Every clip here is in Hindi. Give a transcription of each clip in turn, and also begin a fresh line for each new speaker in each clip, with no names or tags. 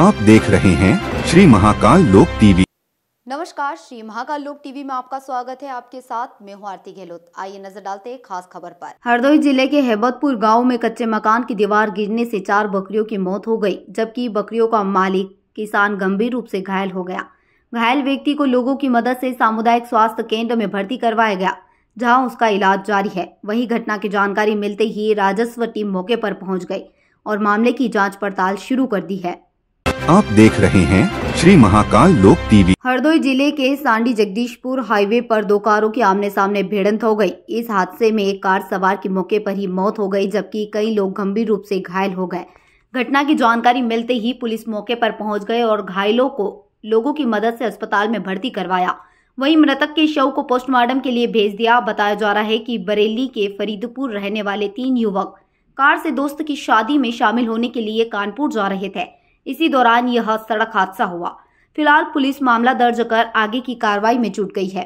आप देख रहे हैं श्री महाकाल लोक टीवी
नमस्कार श्री महाकाल लोक टीवी में आपका स्वागत है आपके साथ मैं हूं आरती गहलोत आइए नजर डालते हैं खास खबर पर हरदोई जिले के हेबतपुर गांव में कच्चे मकान की दीवार गिरने से चार बकरियों की मौत हो गई जबकि बकरियों का मालिक किसान गंभीर रूप से घायल हो गया घायल व्यक्ति को लोगों की मदद से सामुदायिक स्वास्थ्य केंद्र में भर्ती करवाया गया जहां उसका इलाज जारी है वही घटना की जानकारी मिलते ही राजस्व टीम मौके पर पहुंच गई और मामले की जांच पड़ताल शुरू कर दी है
आप देख रहे हैं श्री महाकाल लोक टीवी
हरदोई जिले के सांडी जगदीशपुर हाईवे पर दो कारों की आमने सामने भिड़ंत हो गई इस हादसे में एक कार सवार की मौके पर ही मौत हो गई जबकि कई लोग गंभीर रूप से घायल हो गए घटना की जानकारी मिलते ही पुलिस मौके पर पहुंच गए और घायलों को लोगों की मदद से अस्पताल में भर्ती करवाया वहीं मृतक के शव को पोस्टमार्टम के लिए भेज दिया बताया जा रहा है कि बरेली के फरीदपुर रहने वाले तीन युवक कार से दोस्त की शादी में शामिल होने के लिए कानपुर जा रहे थे इसी दौरान यह सड़क हादसा हुआ फिलहाल पुलिस मामला दर्ज कर आगे की कार्रवाई में जुट गई है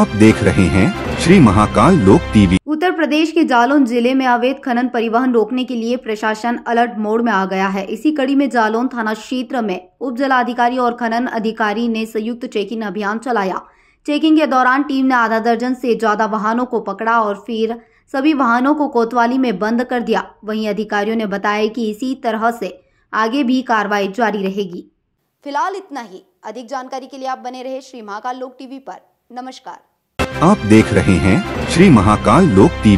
आप देख रहे हैं श्री महाकाल लोक टीवी
उत्तर प्रदेश के जालौन जिले में अवैध खनन परिवहन रोकने के लिए प्रशासन अलर्ट मोड में आ गया है इसी कड़ी में जालौन थाना क्षेत्र में उप जिलाधिकारी और खनन अधिकारी ने संयुक्त चेकिंग अभियान चलाया चेकिंग के दौरान टीम ने आधा दर्जन से ज्यादा वाहनों को पकड़ा और फिर सभी वाहनों को कोतवाली में बंद कर दिया वहीं अधिकारियों ने बताया कि इसी तरह से आगे भी कार्रवाई जारी रहेगी फिलहाल इतना ही अधिक जानकारी के लिए आप बने रहे श्री महाकाल लोक टीवी पर नमस्कार
आप देख रहे हैं श्री महाकाल लोक टीवी